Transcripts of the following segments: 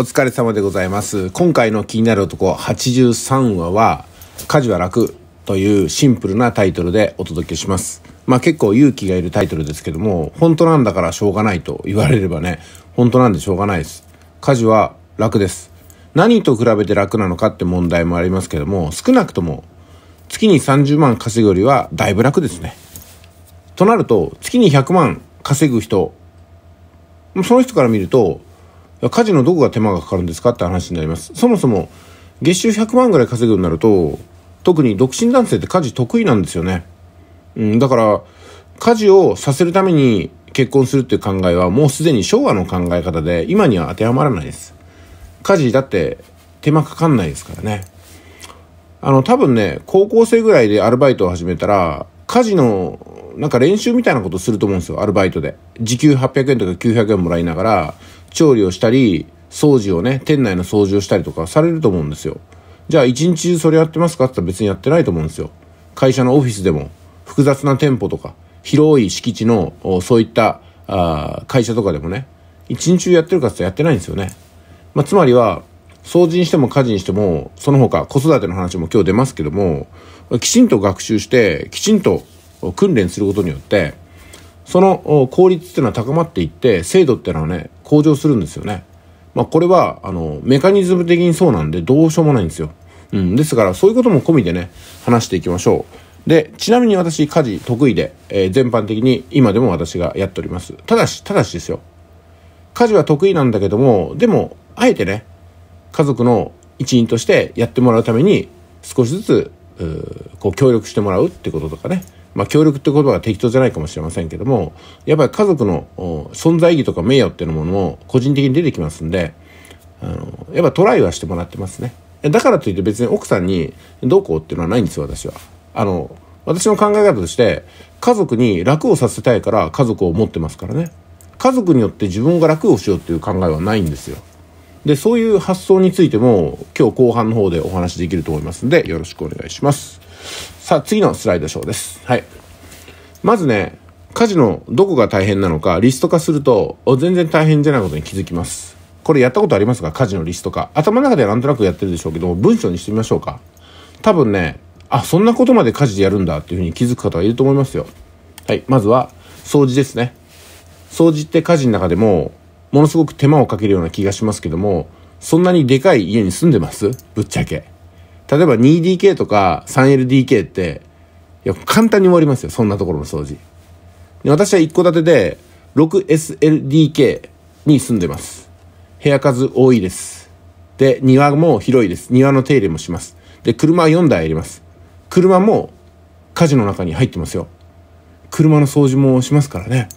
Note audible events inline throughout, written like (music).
お疲れ様でございます。今回の気になる男83話は、家事は楽というシンプルなタイトルでお届けします。まあ結構勇気がいるタイトルですけども、本当なんだからしょうがないと言われればね、本当なんでしょうがないです。家事は楽です。何と比べて楽なのかって問題もありますけども、少なくとも月に30万稼ぐよりはだいぶ楽ですね。となると、月に100万稼ぐ人、その人から見ると、家事のどこが手間がかかるんですかって話になります。そもそも、月収100万ぐらい稼ぐようになると、特に独身男性って家事得意なんですよね。うん、だから、家事をさせるために結婚するっていう考えはもうすでに昭和の考え方で、今には当てはまらないです。家事だって手間かかんないですからね。あの、多分ね、高校生ぐらいでアルバイトを始めたら、家事の、なんか練習みたいなことすると思うんですよ、アルバイトで。時給800円とか900円もらいながら、調理をしたり、掃除をね、店内の掃除をしたりとかされると思うんですよ。じゃあ一日中それやってますかって言ったら別にやってないと思うんですよ。会社のオフィスでも、複雑な店舗とか、広い敷地の、そういった、あ会社とかでもね、一日中やってるかってやってないんですよね。まあ、つまりは、掃除にしても家事にしても、その他子育ての話も今日出ますけども、きちんと学習して、きちんと訓練することによって、その効率っていうのは高まっていって、精度っていうのはね、向上するんですよね。まあ、これは、あの、メカニズム的にそうなんで、どうしようもないんですよ。うん。ですから、そういうことも込みでね、話していきましょう。で、ちなみに私、家事得意で、えー、全般的に今でも私がやっております。ただし、ただしですよ。家事は得意なんだけども、でも、あえてね、家族の一員としてやってもらうために、少しずつ、うこう協力してもらうってこととかね、まあ、協力って言葉は適当じゃないかもしれませんけども、やっぱり家族の存在意義とか名誉っていうものも個人的に出てきますんで、あの、やっぱトライはしてもらってますね。だからといって別に奥さんにどうこうっていうのはないんですよ、私は。あの、私の考え方として、家族に楽をさせたいから家族を持ってますからね。家族によって自分が楽をしようっていう考えはないんですよ。で、そういう発想についても今日後半の方でお話できると思いますんで、よろしくお願いします。さあ、次のスライドショーです。はい。まずね、家事のどこが大変なのか、リスト化すると、全然大変じゃないことに気づきます。これやったことありますか家事のリスト化。頭の中ではなんとなくやってるでしょうけど、文章にしてみましょうか。多分ね、あ、そんなことまで家事でやるんだっていうふうに気づく方がいると思いますよ。はい。まずは、掃除ですね。掃除って家事の中でも、ものすごく手間をかけるような気がしますけども、そんなにでかい家に住んでますぶっちゃけ。例えば 2DK とか 3LDK って、いや、簡単に終わりますよ。そんなところの掃除。で私は一戸建てで 6SLDK に住んでます。部屋数多いです。で、庭も広いです。庭の手入れもします。で、車は4台あります。車も家事の中に入ってますよ。車の掃除もしますからね。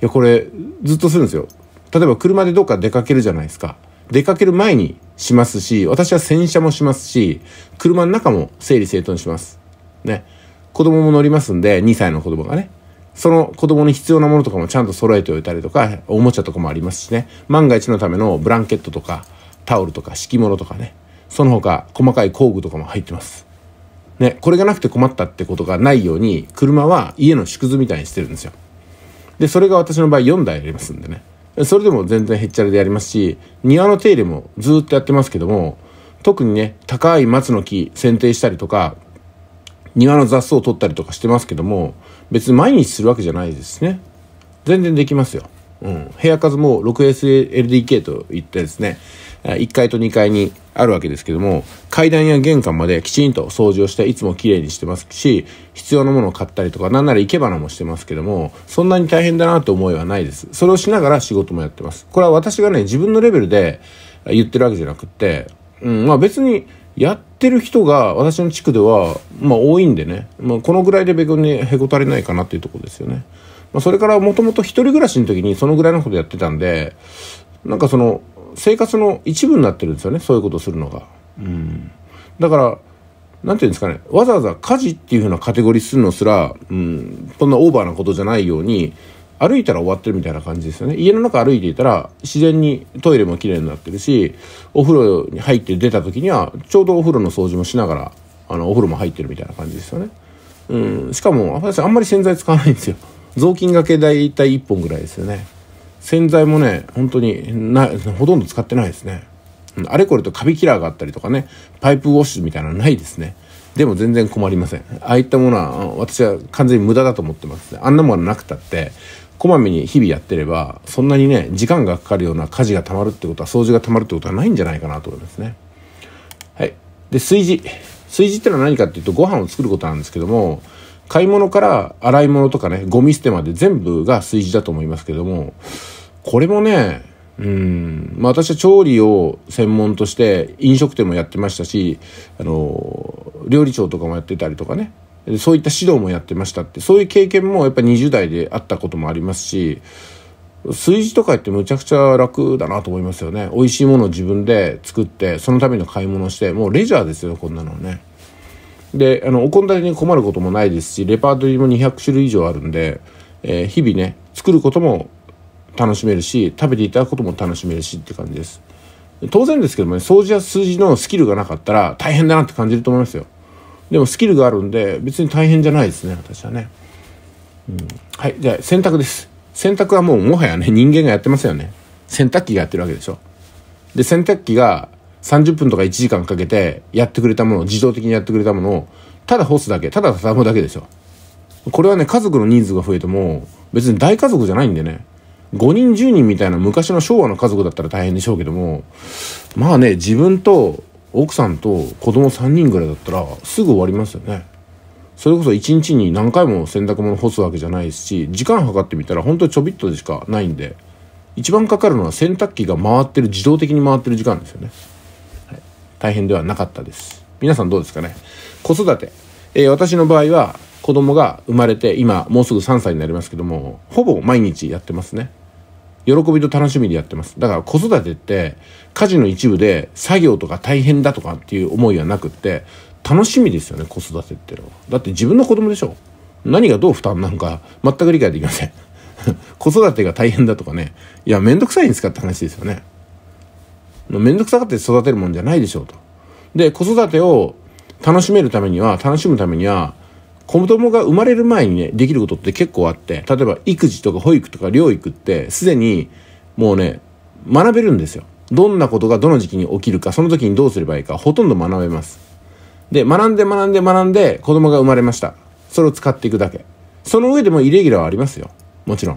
いや、これ、ずっとするんですよ。例えば車でどっか出かけるじゃないですか。出かける前にしますし、私は洗車もしますし、車の中も整理整頓します。ね。子供も乗りますんで、2歳の子供がね。その子供に必要なものとかもちゃんと揃えておいたりとか、おもちゃとかもありますしね。万が一のためのブランケットとか、タオルとか、敷物とかね。その他、細かい工具とかも入ってます。ね、これがなくて困ったってことがないように、車は家の縮図みたいにしてるんですよ。で、それが私の場合4台ありますんでね。それでも全然へっちゃらでやりますし庭の手入れもずっとやってますけども特にね高い松の木剪定したりとか庭の雑草を取ったりとかしてますけども別に毎日するわけじゃないですね全然できますよ、うん、部屋数も 6SLDK といってですね1階と2階にあるわけですけども、階段や玄関まできちんと掃除をして、いつも綺麗にしてますし、必要なものを買ったりとか、なんなら生け花もしてますけども、そんなに大変だなと思いはないです。それをしながら仕事もやってます。これは私がね、自分のレベルで言ってるわけじゃなくって、うん、まあ別に、やってる人が私の地区では、まあ多いんでね、まあこのぐらいで別にへこたれないかなっていうところですよね。まあそれからもともと一人暮らしの時にそのぐらいのことやってたんで、なんかその、生活の一部になってるんですよねそういうことをするのが。うん、だから何て言うんですかねわざわざ家事っていうふうなカテゴリーするのすら、うん、そんなオーバーなことじゃないように歩いたら終わってるみたいな感じですよね家の中歩いていたら自然にトイレもきれいになってるしお風呂に入って出た時にはちょうどお風呂の掃除もしながらあのお風呂も入ってるみたいな感じですよね。うん、しかも私あんまり洗剤使わないんですよ。雑巾がけ大体1本ぐらいですよね。洗剤もね本当になほとんど使ってないですねあれこれとカビキラーがあったりとかねパイプウォッシュみたいなのないですねでも全然困りませんああいったものは私は完全に無駄だと思ってますあんなものなくたってこまめに日々やってればそんなにね時間がかかるような家事がたまるってことは掃除がたまるってことはないんじゃないかなと思いますねはいで炊事炊事ってのは何かっていうとご飯を作ることなんですけども買い物から洗い物とかね、ゴミ捨てまで全部が炊事だと思いますけども、これもね、うん、まあ私は調理を専門として飲食店もやってましたし、あの、料理長とかもやってたりとかね、そういった指導もやってましたって、そういう経験もやっぱ20代であったこともありますし、炊事とかってむちゃくちゃ楽だなと思いますよね。美味しいものを自分で作って、そのための買い物をして、もうレジャーですよ、こんなのね。であのお献立に困ることもないですしレパートリーも200種類以上あるんで、えー、日々ね作ることも楽しめるし食べていただくことも楽しめるしって感じです当然ですけどもね掃除や数字のスキルがなかったら大変だなって感じると思いますよでもスキルがあるんで別に大変じゃないですね私はね、うん、はいじゃあ洗濯です洗濯はもうもはやね人間がやってますよね洗濯機がやってるわけでしょで洗濯機が30分とか1時間かけてやってくれたものを自動的にやってくれたものをただ干すだけただ畳むだけですよこれはね家族の人数が増えても別に大家族じゃないんでね5人10人みたいな昔の昭和の家族だったら大変でしょうけどもまあね自分と奥さんと子供3人ぐらいだったらすぐ終わりますよねそれこそ1日に何回も洗濯物干すわけじゃないですし時間計ってみたら本当にちょびっとでしかないんで一番かかるのは洗濯機が回ってる自動的に回ってる時間ですよね大変ではなかったです。皆さんどうですかね子育て、えー、私の場合は子供が生まれて今もうすぐ3歳になりますけどもほぼ毎日やってますね喜びと楽しみでやってますだから子育てって家事の一部で作業とか大変だとかっていう思いはなくって楽しみですよね子育てってのはだって自分の子供でしょ何がどう負担なのか全く理解できません (laughs) 子育てが大変だとかねいやめんどくさいんですかって話ですよね面倒くさがって育てるもんじゃないでしょうと。で子育てを楽しめるためには楽しむためには子供が生まれる前にねできることって結構あって例えば育児とか保育とか療育ってすでにもうね学べるんですよ。どんなことがどの時期に起きるかその時にどうすればいいかほとんど学べます。で学んで学んで学んで子供が生まれました。それを使っていくだけ。その上でもイレギュラーはありますよ。もちろん。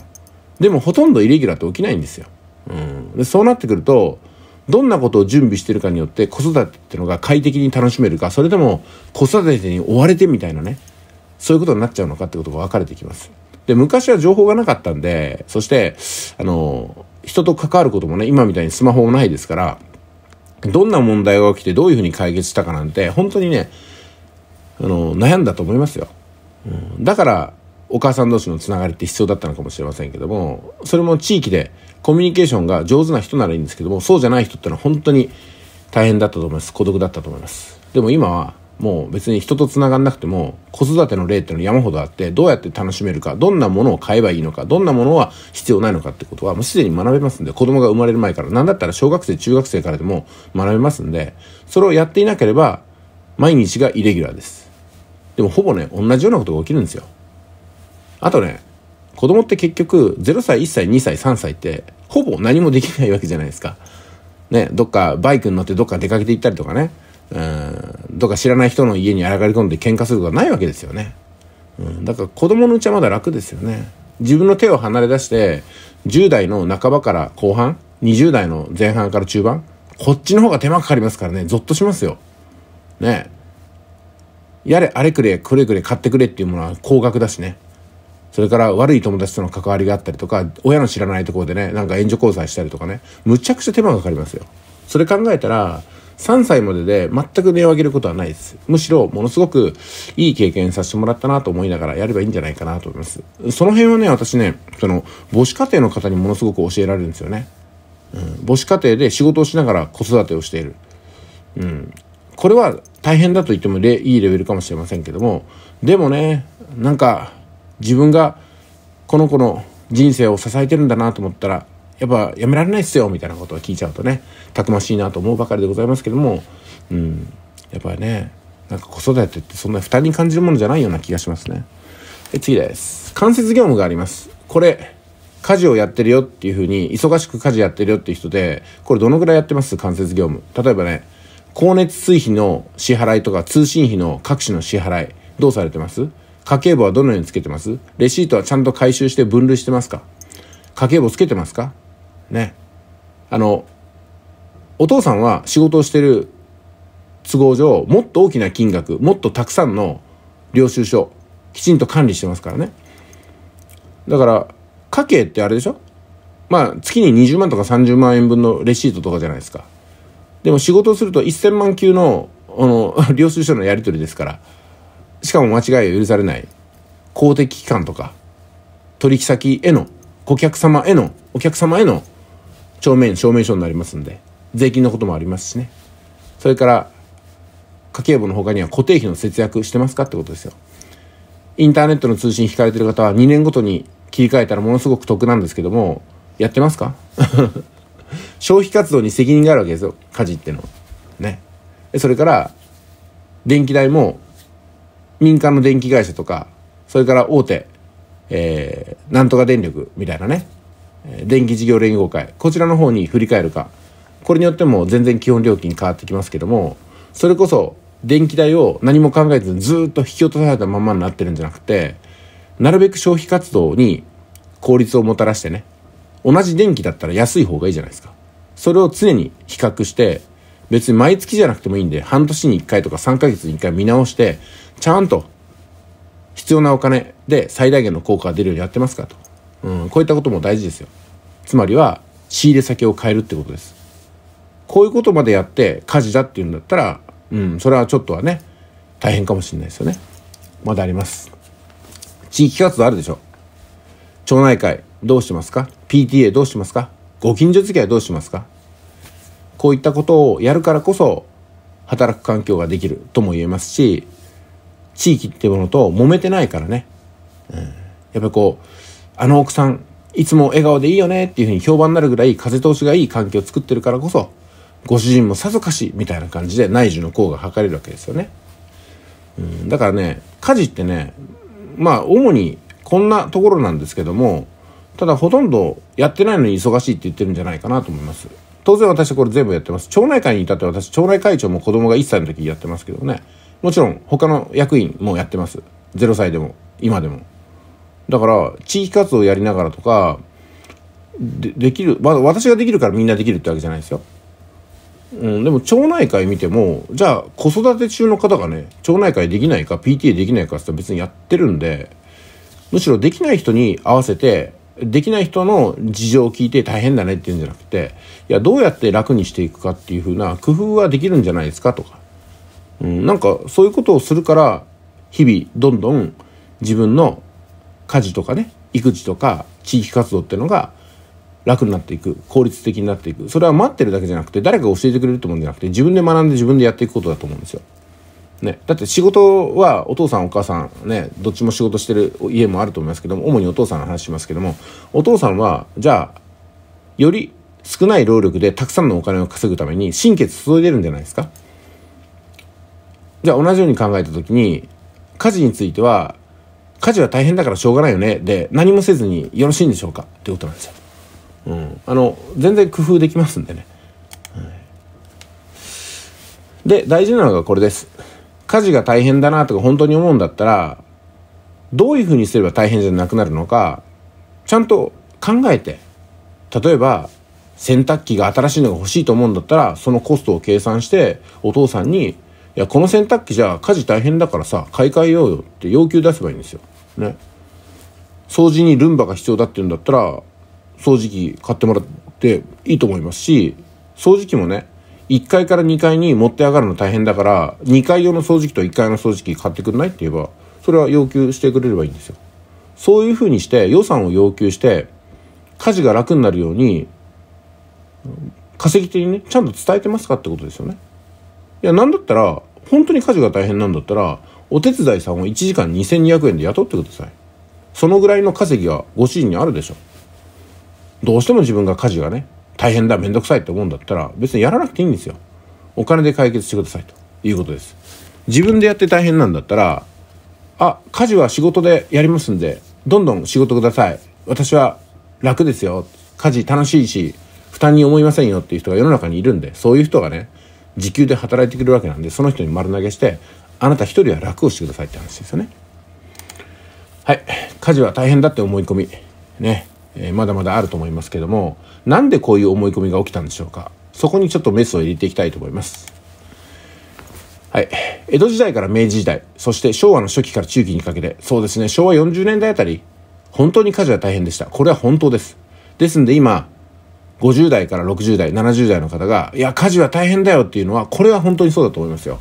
でもほとんどイレギュラーって起きないんですよ。うん。でそうなってくるとどんなことを準備してるかによって子育てってのが快適に楽しめるかそれとも子育てに追われてみたいなねそういうことになっちゃうのかってことが分かれてきます。で昔は情報がなかったんでそしてあの人と関わることもね今みたいにスマホもないですからどんな問題が起きてどういうふうに解決したかなんて本当にねあの悩んだと思いますよ。うん、だからお母さん同士のつながりって必要だったのかもしれませんけどもそれも地域でコミュニケーションが上手な人ならいいんですけども、そうじゃない人ってのは本当に大変だったと思います。孤独だったと思います。でも今は、もう別に人と繋がんなくても、子育ての例っての山ほどあって、どうやって楽しめるか、どんなものを買えばいいのか、どんなものは必要ないのかってことは、もうすでに学べますんで、子供が生まれる前から、なんだったら小学生、中学生からでも学べますんで、それをやっていなければ、毎日がイレギュラーです。でもほぼね、同じようなことが起きるんですよ。あとね、子供って結局0歳1歳2歳3歳ってほぼ何もできないわけじゃないですか。ね、どっかバイクに乗ってどっか出かけて行ったりとかね、うん、どっか知らない人の家にあらがり込んで喧嘩することはないわけですよね。うん、だから子供のうちはまだ楽ですよね。自分の手を離れ出して、10代の半ばから後半、20代の前半から中盤、こっちの方が手間かかりますからね、ゾッとしますよ。ねやれ、あれくれ、くれくれ買ってくれっていうものは高額だしね。それから悪い友達との関わりがあったりとか、親の知らないところでね、なんか援助交際したりとかね、むちゃくちゃ手間がかかりますよ。それ考えたら、3歳までで全く値を上げることはないです。むしろ、ものすごくいい経験させてもらったなと思いながらやればいいんじゃないかなと思います。その辺はね、私ね、その、母子家庭の方にものすごく教えられるんですよね。うん、母子家庭で仕事をしながら子育てをしている。うん。これは大変だと言ってもいいレベルかもしれませんけども、でもね、なんか、自分がこの子の人生を支えてるんだなと思ったらやっぱやめられないっすよみたいなことを聞いちゃうとねたくましいなと思うばかりでございますけども、うん、やっぱりねなんか子育てってそんな負担に感じるものじゃないような気がしますね。で次です。間接業務があります。これ家事をやってるよっていうふうに忙しく家事やってるよっていう人でこれどのぐらいやってます間接業務例えばね光熱水費の支払いとか通信費の各種の支払いどうされてます家計簿はどのようにつけてますレシートはちゃんと回収して分類してますか家計簿つけてますかね。あの、お父さんは仕事をしてる都合上、もっと大きな金額、もっとたくさんの領収書、きちんと管理してますからね。だから、家計ってあれでしょまあ、月に20万とか30万円分のレシートとかじゃないですか。でも仕事をすると1000万級の、あの、(laughs) 領収書のやり取りですから、しかも間違いを許されない公的機関とか取引先への顧客様へのお客様への帳面証明書になりますんで税金のこともありますしねそれから家計簿の他には固定費の節約してますかってことですよインターネットの通信引かれてる方は2年ごとに切り替えたらものすごく得なんですけどもやってますか (laughs) 消費活動に責任があるわけですよ家事ってのはねそれから電気代も民間の電気会社とかそれから大手、えー、なんとか電力みたいなね電気事業連合会こちらの方に振り返るかこれによっても全然基本料金変わってきますけどもそれこそ電気代を何も考えずにずっと引き落とされたままになってるんじゃなくてなるべく消費活動に効率をもたらしてね同じ電気だったら安い方がいいじゃないですかそれを常に比較して別に毎月じゃなくてもいいんで、半年に1回とか3ヶ月に1回見直して、ちゃんと必要なお金で最大限の効果が出るようにやってますかと。うん、こういったことも大事ですよ。つまりは、仕入れ先を変えるってことです。こういうことまでやって火事だっていうんだったら、うん、それはちょっとはね、大変かもしれないですよね。まだあります。地域活動あるでしょ。町内会どうしますか ?PTA どうしますかご近所付き合いどうしますかこういったことをやるからこそ働く環境ができるとも言えますし地域ってものと揉めてないからね、うん、やっぱこうあの奥さんいつも笑顔でいいよねっていうふうに評判になるぐらい風通しがいい環境を作ってるからこそご主人もさぞかしみたいな感じで内需の功が図れるわけですよね、うん、だからね家事ってねまあ主にこんなところなんですけどもただほとんどやってないのに忙しいって言ってるんじゃないかなと思います。当然私これ全部やってます。町内会に至って私、町内会長も子供が1歳の時やってますけどね。もちろん他の役員もやってます。0歳でも、今でも。だから、地域活動をやりながらとか、でできる、まあ、私ができるからみんなできるってわけじゃないですよ。うん、でも町内会見てもじゃあ子育て中の方がね町内会できないか PTA できないかって別にやってるんでむしろできない人に合わせてできない人の事情を聞いて大変だねっていうんじゃなくていやどうやって楽にしていくかっていうふうな工夫はできるんじゃないですかとか、うん、なんかそういうことをするから日々どんどん自分の家事とかね育児とか地域活動っていうのが楽になっていく効率的になっていくそれは待ってるだけじゃなくて誰かが教えてくれると思うんじゃなくて自分で学んで自分でやっていくことだと思うんですよ。ね、だって仕事はお父さんお母さんねどっちも仕事してる家もあると思いますけども主にお父さんの話しますけどもお父さんはじゃあより少ない労力でたくさんのお金を稼ぐために心血注いでるんじゃないですかじゃあ同じように考えた時に家事については家事は大変だからしょうがないよねで何もせずによろしいんでしょうかってことなんですよ。うん、あの全然工夫できますんでね。はい、で大事なのがこれです。家事が大変だなとか本当に思うんだったらどういうふうにすれば大変じゃなくなるのかちゃんと考えて例えば洗濯機が新しいのが欲しいと思うんだったらそのコストを計算してお父さんに「いやこの洗濯機じゃ家事大変だからさ買い替えようよ」って要求出せばいいんですよ。ね。掃除にルンバが必要だって言うんだったら掃除機買ってもらっていいと思いますし掃除機もね1階から2階に持って上がるの大変だから、2階用の掃除機と1階の掃除機買ってくんないって言えば、それは要求してくれればいいんですよ。そういうふうにして予算を要求して、家事が楽になるように、稼ぎ手にね、ちゃんと伝えてますかってことですよね。いや、なんだったら、本当に家事が大変なんだったら、お手伝いさんを1時間2200円で雇ってください。そのぐらいの稼ぎはご主人にあるでしょ。どうしても自分が家事がね、大変だ面倒くさいって思うんだったら別にやらなくていいんですよお金で解決してくださいということです自分でやって大変なんだったらあ家事は仕事でやりますんでどんどん仕事ください私は楽ですよ家事楽しいし負担に思いませんよっていう人が世の中にいるんでそういう人がね時給で働いてくれるわけなんでその人に丸投げしてあなた一人は楽をしてくださいって話ですよねはい家事は大変だって思い込みね、えー、まだまだあると思いますけどもなんでこういう思い込みが起きたんでしょうかそこにちょっとメスを入れていきたいと思いますはい。江戸時代から明治時代、そして昭和の初期から中期にかけて、そうですね、昭和40年代あたり、本当に家事は大変でした。これは本当です。ですんで今、50代から60代、70代の方が、いや、家事は大変だよっていうのは、これは本当にそうだと思いますよ。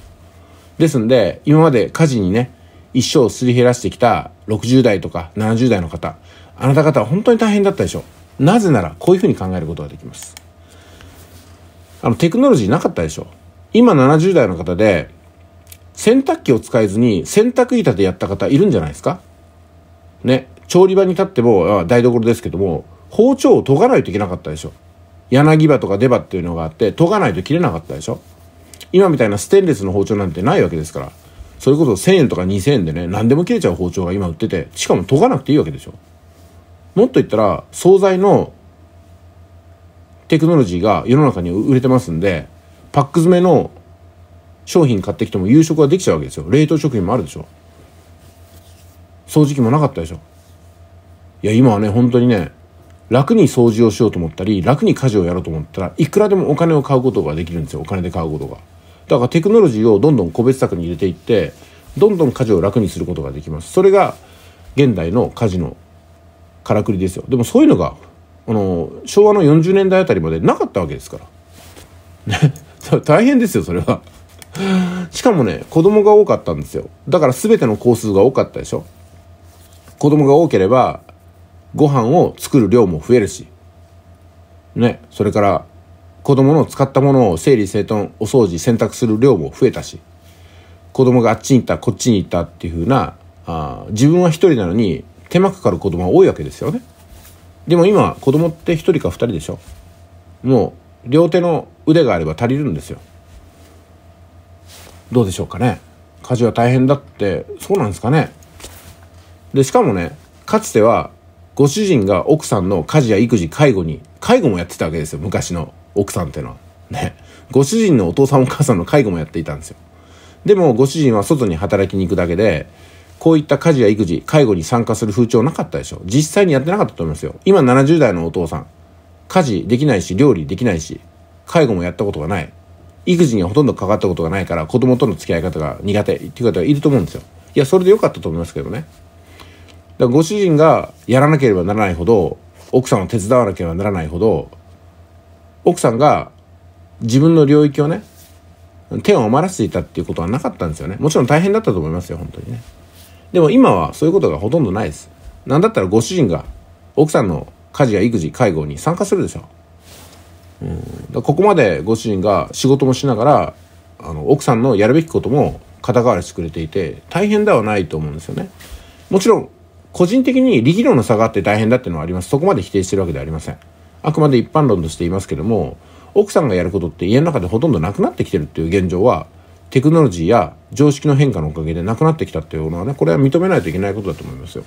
ですんで、今まで家事にね、一生すり減らしてきた60代とか70代の方、あなた方は本当に大変だったでしょう。なぜならこういうふうに考えることができますあのテクノロジーなかったでしょ今70代の方で洗濯機を使えずに洗濯板でやった方いるんじゃないですかね調理場に立っても台所ですけども包丁を研がないといけなかったでしょ柳刃とか出刃っていうのがあって研がないと切れなかったでしょ今みたいなステンレスの包丁なんてないわけですからそれこそ1000円とか2000円でね何でも切れちゃう包丁が今売っててしかも研がなくていいわけでしょもっと言ったら惣菜のテクノロジーが世の中に売れてますんでパック詰めの商品買ってきても夕食はできちゃうわけですよ冷凍食品もあるでしょ掃除機もなかったでしょいや今はね本当にね楽に掃除をしようと思ったり楽に家事をやろうと思ったらいくらでもお金を買うことができるんですよお金で買うことがだからテクノロジーをどんどん個別策に入れていってどんどん家事を楽にすることができますそれが現代の家事のからくりですよでもそういうのがあの昭和の40年代あたりまでなかったわけですから、ね、(laughs) 大変ですよそれはしかもね子供が多かったんですよだから全ての工数が多かったでしょ子供が多ければご飯を作る量も増えるしねそれから子供の使ったものを整理整頓お掃除洗濯する量も増えたし子供があっちに行ったこっちに行ったっていうふうなあ自分は一人なのに手間かかる子供が多いわけですよね。でも今、子供って1人か2人でしょもう、両手の腕があれば足りるんですよ。どうでしょうかね。家事は大変だって、そうなんですかね。で、しかもね、かつては、ご主人が奥さんの家事や育児、介護に、介護もやってたわけですよ。昔の奥さんっていうのは。ね。ご主人のお父さんお母さんの介護もやっていたんですよ。でも、ご主人は外に働きに行くだけで、こういった家事や育児、介護に参加する風潮なかったでしょ実際にやってなかったと思いますよ。今70代のお父さん、家事できないし、料理できないし、介護もやったことがない。育児にはほとんどかかったことがないから、子供との付き合い方が苦手っていう方がいると思うんですよ。いや、それで良かったと思いますけどね。だからご主人がやらなければならないほど、奥さんを手伝わなければならないほど、奥さんが自分の領域をね、手を余らせていたっていうことはなかったんですよね。もちろん大変だったと思いますよ、本当にね。でも今はそういうことがほとんどないです。なんだったらご主人が奥さんの家事や育児、介護に参加するでしょ。うん、だここまでご主人が仕事もしながらあの奥さんのやるべきことも肩代わりしてくれていて大変ではないと思うんですよね。もちろん個人的に力量の差があって大変だっていうのはあります。そこまで否定してるわけではありません。あくまで一般論として言いますけども奥さんがやることって家の中でほとんどなくなってきてるっていう現状はテクノロジーや常識の変化のおかげでなくなってきたっていうのはねこれは認めないといけないことだと思いますよ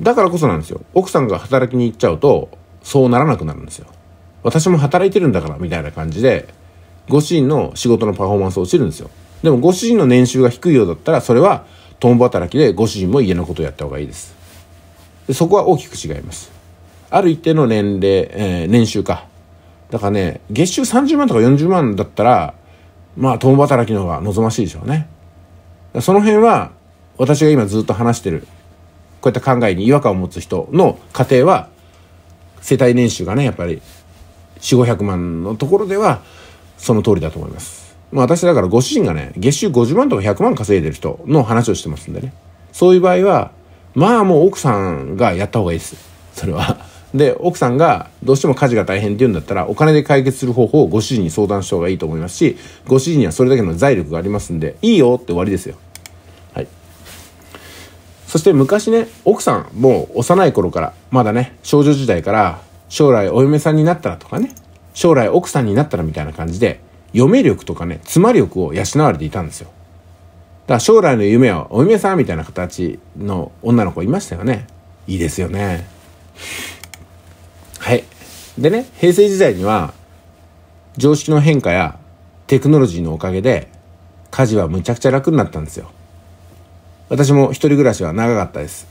だからこそなんですよ奥さんが働きに行っちゃうとそうならなくなるんですよ私も働いてるんだからみたいな感じでご主人の仕事のパフォーマンス落ちるんですよでもご主人の年収が低いようだったらそれは共働きでご主人も家のことをやった方がいいですでそこは大きく違いますある一定の年齢、えー、年収かだからね月収30万とか40万だったらまあ共働きの方が望ましいでしょうねその辺は私が今ずっと話してるこういった考えに違和感を持つ人の家庭は世帯年収がねやっぱり4500万のところではその通りだと思います、まあ、私だからご主人がね月収50万とか100万稼いでる人の話をしてますんでねそういう場合はまあもう奥さんがやった方がいいですそれはで奥さんがどうしても家事が大変っていうんだったらお金で解決する方法をご主人に相談した方がいいと思いますしご主人にはそれだけの財力がありますんでいいよって終わりですよはいそして昔ね奥さんもう幼い頃からまだね少女時代から将来お嫁さんになったらとかね将来奥さんになったらみたいな感じで嫁力とかね妻力を養われていたんですよだから将来の夢はお嫁さんみたいな形の女の子いましたよねいいですよねはい。でね、平成時代には、常識の変化やテクノロジーのおかげで、家事はむちゃくちゃ楽になったんですよ。私も一人暮らしは長かったです。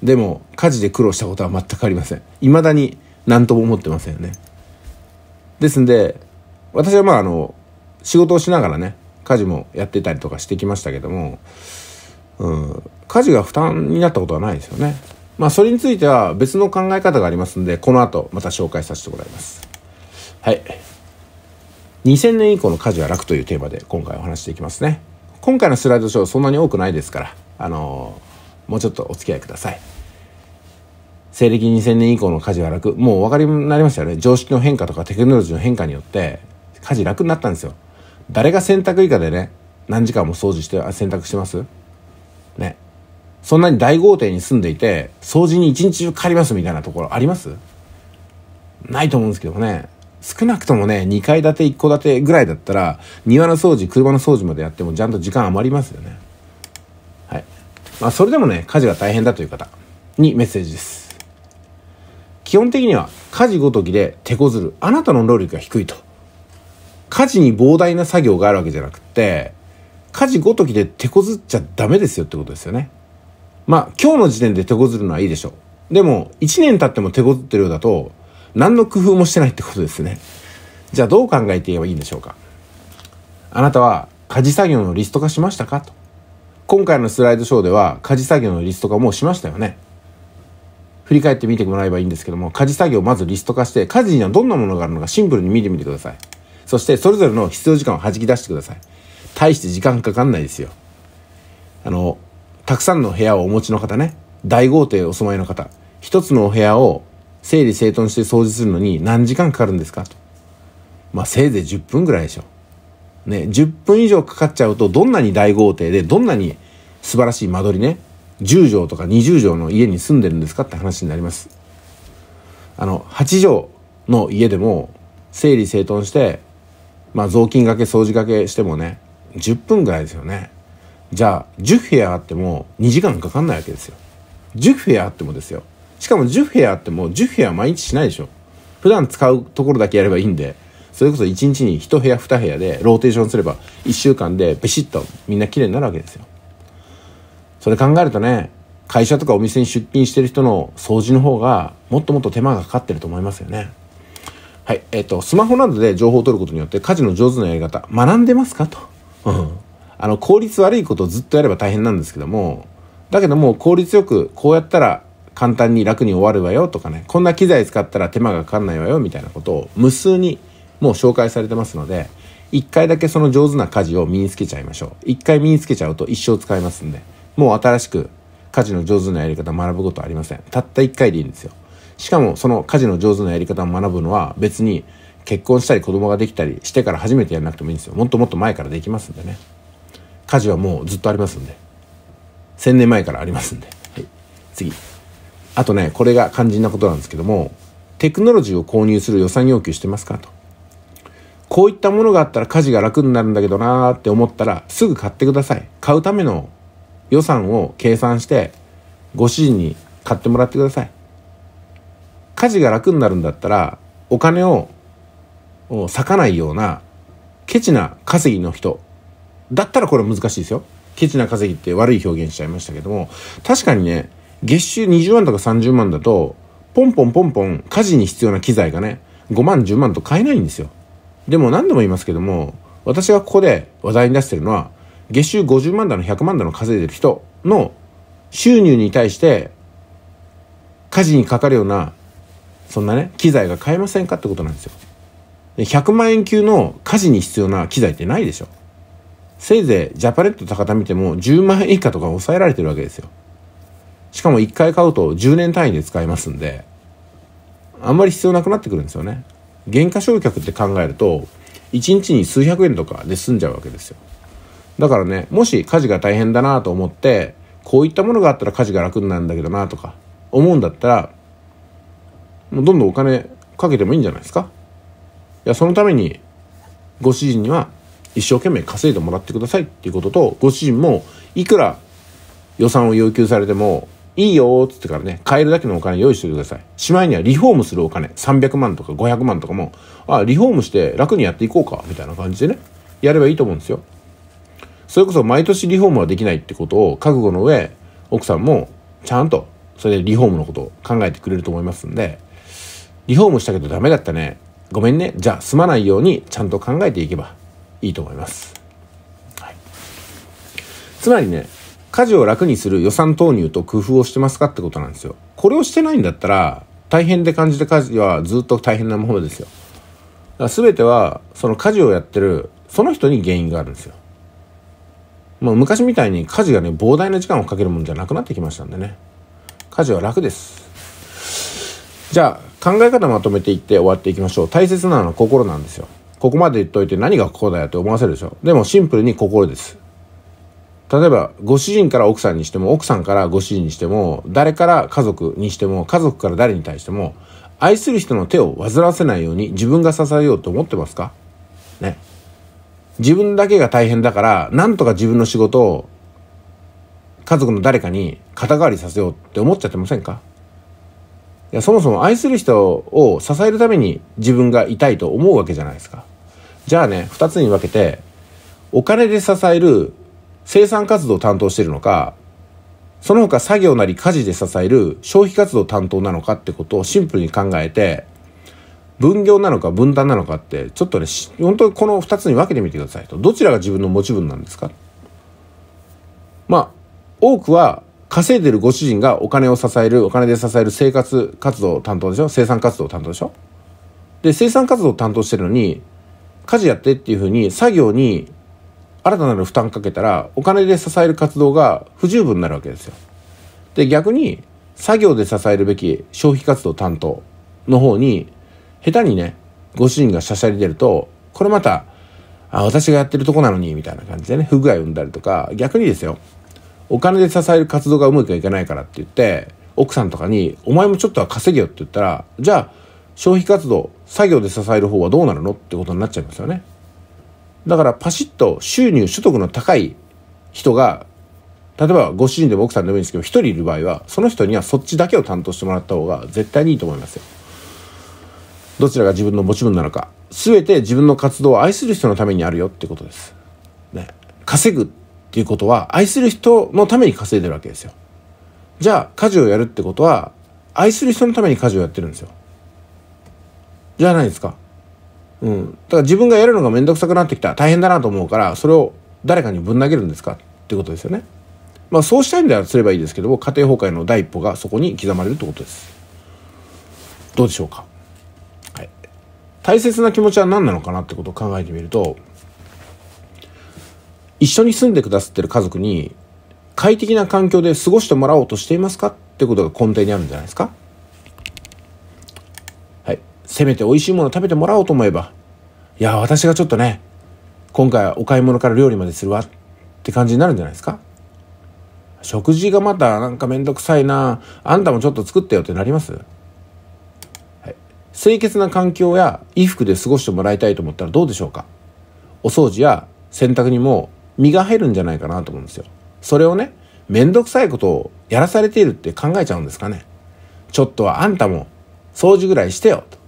でも、家事で苦労したことは全くありません。未だに何とも思ってませんよね。ですんで、私はまああの、仕事をしながらね、家事もやってたりとかしてきましたけども、うん、家事が負担になったことはないですよね。まあ、それについては別の考え方がありますので、この後また紹介させてもらいます。はい。2000年以降の家事は楽というテーマで今回お話していきますね。今回のスライドショーそんなに多くないですから、あのー、もうちょっとお付き合いください。西暦2000年以降の家事は楽。もうお分かりになりましたよね。常識の変化とかテクノロジーの変化によって、家事楽になったんですよ。誰が洗濯以下でね、何時間も掃除して洗濯してますね。そんなに大豪邸に住んでいて、掃除に一日中かかりますみたいなところありますないと思うんですけどね。少なくともね、2階建て、1戸建てぐらいだったら、庭の掃除、車の掃除までやっても、ちゃんと時間余りますよね。はい。まあ、それでもね、家事が大変だという方にメッセージです。基本的には、家事ごときで手こずる、あなたの能力が低いと。家事に膨大な作業があるわけじゃなくて、家事ごときで手こずっちゃダメですよってことですよね。まあ、今日の時点で手こずるのはいいでしょう。でも、1年経っても手こずってるようだと、何の工夫もしてないってことですね。じゃあどう考えていけばいいんでしょうか。あなたは家事作業のリスト化しましたかと。今回のスライドショーでは家事作業のリスト化もうしましたよね。振り返ってみてもらえばいいんですけども、家事作業をまずリスト化して、家事にはどんなものがあるのかシンプルに見てみてください。そしてそれぞれの必要時間をはじき出してください。大して時間かかんないですよ。あの、たくさんの部屋をお持ちの方ね、大豪邸お住まいの方、一つのお部屋を整理整頓して掃除するのに何時間かかるんですかと。まあ、せいぜい10分ぐらいでしょ。ね、10分以上かかっちゃうと、どんなに大豪邸で、どんなに素晴らしい間取りね、10畳とか20畳の家に住んでるんですかって話になります。あの、8畳の家でも、整理整頓して、まあ、雑巾がけ、掃除がけしてもね、10分ぐらいですよね。じゃあ10部屋あっても2時間かかんないわけですよ10部屋あってもですよしかも10部屋あっても10部屋は毎日しないでしょ普段使うところだけやればいいんでそれこそ1日に1部屋2部屋でローテーションすれば1週間でビシッとみんな綺麗になるわけですよそれ考えるとね会社とかお店に出勤してる人の掃除の方がもっともっと手間がかかってると思いますよねはいえっ、ー、とスマホなどで情報を取ることによって家事の上手なやり方学んでますかと、うん、あの効率悪いことをずっとやれば大変なんですけどもだけども効率よくこうやったら簡単に楽に終わるわよとかねこんな機材使ったら手間がかかんないわよみたいなことを無数にもう紹介されてますので一回だけその上手な家事を身につけちゃいましょう一回身につけちゃうと一生使えますんでもう新しく家事の上手なやり方を学ぶことはありませんたった一回でいいんですよしかもその家事の上手なやり方を学ぶのは別に結婚したり子供ができたりしてから初めてやらなくてもいいんですよもっともっと前からできますんでね火事はもうずっとありますんで1,000年前からありますんで、はい、次あとねこれが肝心なことなんですけどもテクノロジーを購入する予算要求してますかとこういったものがあったら家事が楽になるんだけどなーって思ったらすぐ買ってください買うための予算を計算してご主人に買ってもらってください家事が楽になるんだったらお金を割かないようなケチな稼ぎの人だったらこれ難しいですよ。ケチな稼ぎって悪い表現しちゃいましたけども、確かにね、月収20万とか30万だと、ポンポンポンポン家事に必要な機材がね、5万10万と買えないんですよ。でも何度も言いますけども、私がここで話題に出してるのは、月収50万だの100万だの稼いでる人の収入に対して、家事にかかるような、そんなね、機材が買えませんかってことなんですよ。100万円級の家事に必要な機材ってないでしょ。せいぜいジャパネット高田見ても10万円以下とか抑えられてるわけですよ。しかも1回買うと10年単位で使えますんで、あんまり必要なくなってくるんですよね。減価償却って考えると、1日に数百円とかで済んじゃうわけですよ。だからね、もし家事が大変だなと思って、こういったものがあったら家事が楽になるんだけどなとか思うんだったら、もうどんどんお金かけてもいいんじゃないですか。いや、そのためにご主人には一生懸命稼いでもらってくださいっていうことと、ご主人もいくら予算を要求されても、いいよっつってからね、買えるだけのお金用意していてください。しまいにはリフォームするお金、300万とか500万とかも、あ、リフォームして楽にやっていこうか、みたいな感じでね、やればいいと思うんですよ。それこそ毎年リフォームはできないってことを覚悟の上、奥さんもちゃんとそれでリフォームのことを考えてくれると思いますんで、リフォームしたけどダメだったね。ごめんね。じゃあ、済まないようにちゃんと考えていけばいいと思います。はい、つまりね、家事を楽にする予算投入と工夫をしてますかってことなんですよ。これをしてないんだったら、大変で感じて家事はずっと大変なものですよ。だから全ては、その家事をやってる、その人に原因があるんですよ。ま昔みたいに家事がね、膨大な時間をかけるもんじゃなくなってきましたんでね。家事は楽です。じゃあ、考え方まとめていって終わっていきましょう。大切なのは心なんですよ。ここまで言っといて何がここだよって思わせるでしょ。でもシンプルに心です。例えば、ご主人から奥さんにしても、奥さんからご主人にしても、誰から家族にしても、家族から誰に対しても、愛する人の手を煩わせないように自分が支えようと思ってますかね。自分だけが大変だから、なんとか自分の仕事を家族の誰かに肩代わりさせようって思っちゃってませんかやそもそも愛する人を支えるために自分がいたいと思うわけじゃないですかじゃあね2つに分けてお金で支える生産活動を担当してるのかその他作業なり家事で支える消費活動担当なのかってことをシンプルに考えて分業なのか分担なのかってちょっとね本当にこの2つに分けてみてくださいとどちらが自分の持ち分なんですかまあ多くは稼いでるご主人がお金を支えるお金で支える生活活動担当でしょ生産活動担当でしょで生産活動担当してるのに家事やってっていうふうに作業に新たなる負担かけたらお金で支える活動が不十分になるわけですよ。で逆に作業で支えるべき消費活動担当の方に下手にねご主人がしゃしゃり出るとこれまたあ私がやってるとこなのにみたいな感じでね不具合を生んだりとか逆にですよお金で支える活動がうまくいかないからって言って奥さんとかに「お前もちょっとは稼げよ」って言ったらじゃあ消費活動作業で支える方はどうなるのってことになっちゃいますよねだからパシッと収入所得の高い人が例えばご主人でも奥さんでもいいんですけど1人いる場合はその人にはそっちだけを担当してもらった方が絶対にいいと思いますよどちらが自分の持ち分なのか全て自分の活動を愛する人のためにあるよってことです、ね、稼ぐっていうことは、愛する人のために稼いでるわけですよ。じゃあ、家事をやるってことは、愛する人のために家事をやってるんですよ。じゃないですか。うん。だから自分がやるのが面倒くさくなってきた。大変だなと思うから、それを誰かにぶん投げるんですかってことですよね。まあそうしたいんであればいいですけども、家庭崩壊の第一歩がそこに刻まれるってことです。どうでしょうか。はい。大切な気持ちは何なのかなってことを考えてみると、一緒に住んでくださってる家族に快適な環境で過ごしてもらおうとしていますかってことが根底にあるんじゃないですかはい。せめて美味しいもの食べてもらおうと思えば、いや、私がちょっとね、今回はお買い物から料理までするわって感じになるんじゃないですか食事がまたなんかめんどくさいなあんたもちょっと作ってよってなります、はい、清潔な環境や衣服で過ごしてもらいたいと思ったらどうでしょうかお掃除や洗濯にも身が入るんじゃないかなと思うんですよ。それをね、めんどくさいことをやらされているって考えちゃうんですかね。ちょっとはあんたも掃除ぐらいしてよと。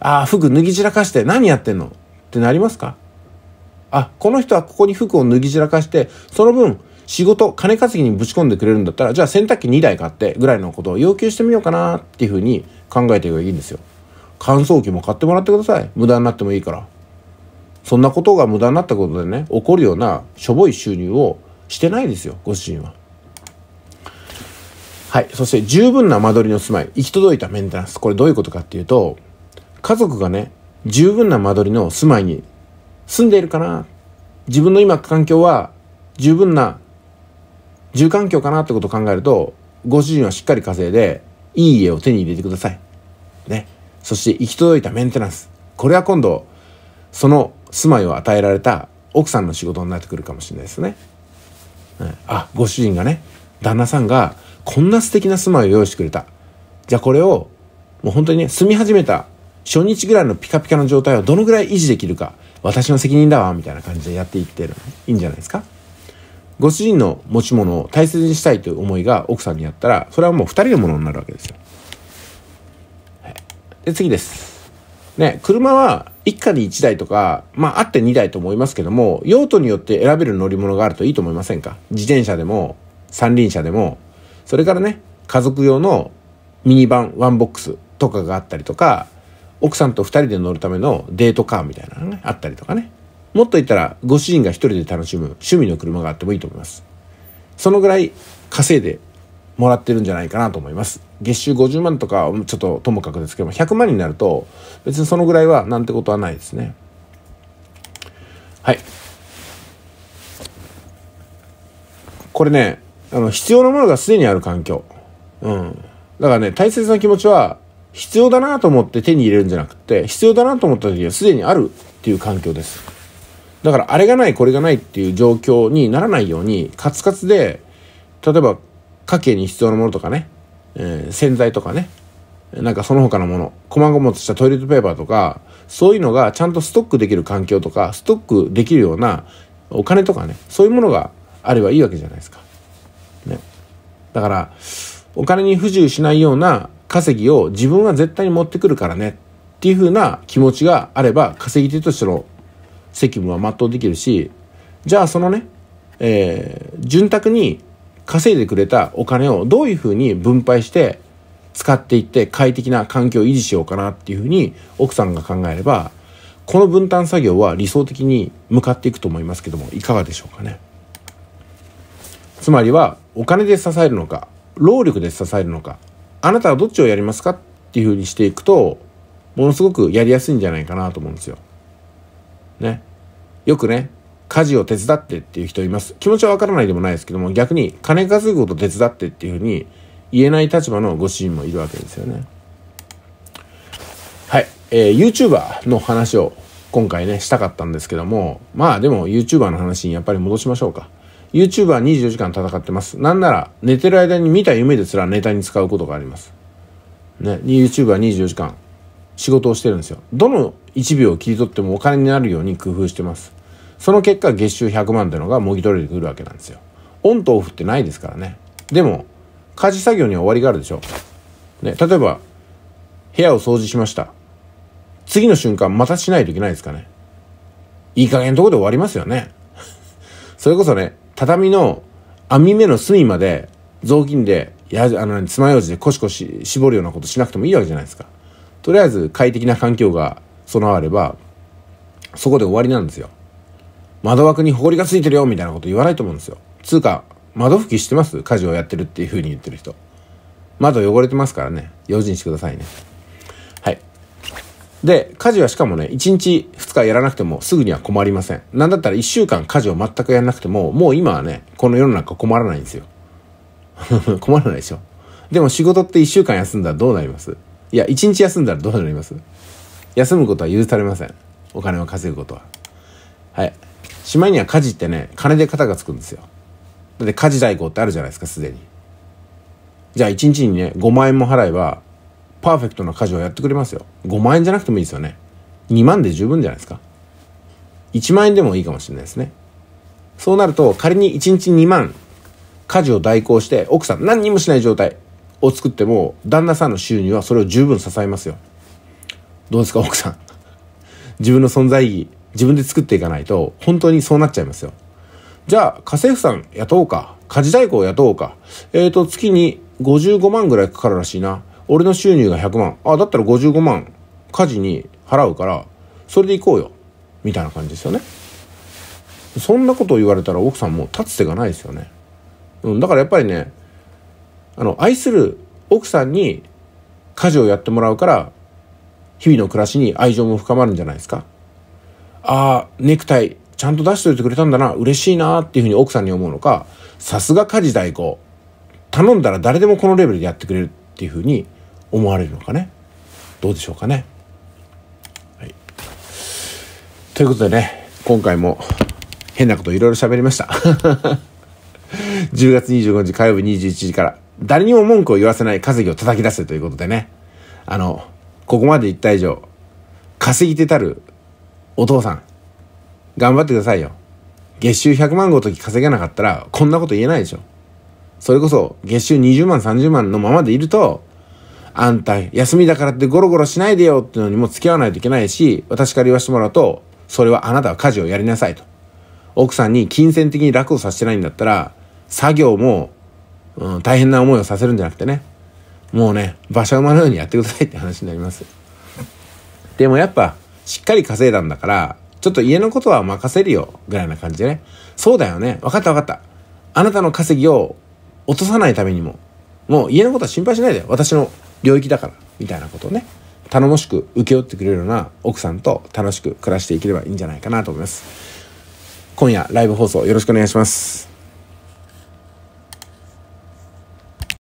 ああ、服脱ぎ散らかして何やってんのってなりますかあ、この人はここに服を脱ぎ散らかして、その分仕事、金稼ぎにぶち込んでくれるんだったら、じゃあ洗濯機2台買ってぐらいのことを要求してみようかなっていうふうに考えていけばいいんですよ。乾燥機も買ってもらってください。無駄になってもいいから。そんなことが無駄になったことでね起こるようなしょぼい収入をしてないですよご主人は。はい。そして、十分な間取りの住まい。行き届いたメンテナンス。これどういうことかっていうと、家族がね、十分な間取りの住まいに住んでいるかな自分の今環境は十分な住環境かなってことを考えると、ご主人はしっかり稼いで、いい家を手に入れてください。ね。そして、行き届いたメンテナンス。これは今度、その住まいを与えられた奥さんの仕事になってくるかもしれないですね。あご主人がね旦那さんがこんな素敵な住まいを用意してくれたじゃあこれをもう本当にね住み始めた初日ぐらいのピカピカの状態をどのぐらい維持できるか私の責任だわみたいな感じでやっていってるいいんじゃないですかご主人の持ち物を大切にしたいという思いが奥さんにやったらそれはもう2人のものになるわけですよ。はい、で次です。ね車は一家に一台とか、まああって二台と思いますけども、用途によって選べる乗り物があるといいと思いませんか自転車でも、三輪車でも、それからね、家族用のミニバン、ワンボックスとかがあったりとか、奥さんと2人で乗るためのデートカーみたいなのが、ね、あったりとかね。もっと言ったら、ご主人が1人で楽しむ趣味の車があってもいいと思います。そのぐらい稼いでもらってるんじゃないかなと思います。月収50万とかちょっとともかくですけども100万になると別にそのぐらいはなんてことはないですねはいこれねあの必要なものがすでにある環境うんだからね大切な気持ちは必要だなと思って手に入れるんじゃなくて必要だなと思った時はすでにあるっていう環境ですだからあれがないこれがないっていう状況にならないようにカツカツで例えば家計に必要なものとかねえー、洗剤とかねなんかその他のもの細々としたトイレットペーパーとかそういうのがちゃんとストックできる環境とかストックできるようなお金とかねそういうものがあればいいわけじゃないですか。ね、だからお金に不自由しないような稼ぎを自分は絶対に持ってくるからねっていう風な気持ちがあれば稼ぎ手としての責務は全うできるしじゃあそのね、えー、潤沢に稼いでくれたお金をどういうふうに分配して使っていって快適な環境を維持しようかなっていうふうに奥さんが考えればこの分担作業は理想的に向かっていくと思いますけどもいかがでしょうかねつまりはお金で支えるのか労力で支えるのかあなたはどっちをやりますかっていうふうにしていくとものすごくやりやすいんじゃないかなと思うんですよ。ね。よくね家事を手伝ってっていう人います。気持ちはわからないでもないですけども、逆に金稼ぐこと手伝ってっていうふうに言えない立場のご主人もいるわけですよね。はい。えー、YouTuber の話を今回ね、したかったんですけども、まあでも YouTuber の話にやっぱり戻しましょうか。YouTuber24 時間戦ってます。なんなら寝てる間に見た夢ですらネタに使うことがあります。ね、YouTuber24 時間仕事をしてるんですよ。どの1秒を切り取ってもお金になるように工夫してます。その結果月収100万というのがもぎ取れてくるわけなんですよオンとオフってないですからねでも家事作業には終わりがあるでしょ、ね、例えば部屋を掃除しました次の瞬間またしないといけないですかねいい加減のとこで終わりますよねそれこそね畳の網目の隅まで雑巾でやあの爪楊枝でコシコシ絞るようなことしなくてもいいわけじゃないですかとりあえず快適な環境が備わればそこで終わりなんですよ窓枠に埃がついてるよみたいなこと言わないと思うんですよ。つうか、窓拭きしてます家事をやってるっていう風に言ってる人。窓汚れてますからね。用心してくださいね。はい。で、家事はしかもね、1日2日やらなくてもすぐには困りません。なんだったら1週間家事を全くやらなくても、もう今はね、この世の中困らないんですよ。(laughs) 困らないでしょ。でも仕事って1週間休んだらどうなりますいや、1日休んだらどうなります休むことは許されません。お金を稼ぐことは。はい。しまいには家事ってね金で肩がつくんですよだって家事代行ってあるじゃないですかすでにじゃあ1日にね5万円も払えばパーフェクトな家事をやってくれますよ5万円じゃなくてもいいですよね2万で十分じゃないですか1万円でもいいかもしれないですねそうなると仮に1日2万家事を代行して奥さん何にもしない状態を作っても旦那さんの収入はそれを十分支えますよどうですか奥さん自分の存在意義自分で作っていかないと、本当にそうなっちゃいますよ。じゃあ、家政婦さん雇おうか。家事代行雇おうか。えっ、ー、と、月に55万ぐらいかかるらしいな。俺の収入が100万。あ、だったら55万家事に払うから、それで行こうよ。みたいな感じですよね。そんなことを言われたら奥さんも立つ手がないですよね。うん、だからやっぱりね、あの、愛する奥さんに家事をやってもらうから、日々の暮らしに愛情も深まるんじゃないですか。ああ、ネクタイ、ちゃんと出しといてくれたんだな、嬉しいなっていうふうに奥さんに思うのか、さすが家事代行。頼んだら誰でもこのレベルでやってくれるっていうふうに思われるのかね。どうでしょうかね。はい。ということでね、今回も変なこといろいろ喋りました。10 (laughs) 月25日火曜日21時から、誰にも文句を言わせない稼ぎを叩き出せということでね。あの、ここまで言った以上、稼ぎてたるお父さん、頑張ってくださいよ。月収100万ごとき稼げなかったら、こんなこと言えないでしょ。それこそ、月収20万、30万のままでいると、あんた、休みだからってゴロゴロしないでよってのにも付き合わないといけないし、私から言わせてもらうと、それはあなたは家事をやりなさいと。奥さんに金銭的に楽をさせてないんだったら、作業も、うん、大変な思いをさせるんじゃなくてね、もうね、馬車馬のようにやってくださいって話になります。でもやっぱ、しっかり稼いだんだから、ちょっと家のことは任せるよ、ぐらいな感じでね。そうだよね。分かった分かった。あなたの稼ぎを落とさないためにも、もう家のことは心配しないで、私の領域だから、みたいなことをね、頼もしく請け負ってくれるような奥さんと楽しく暮らしていければいいんじゃないかなと思います。今夜、ライブ放送よろしくお願いします。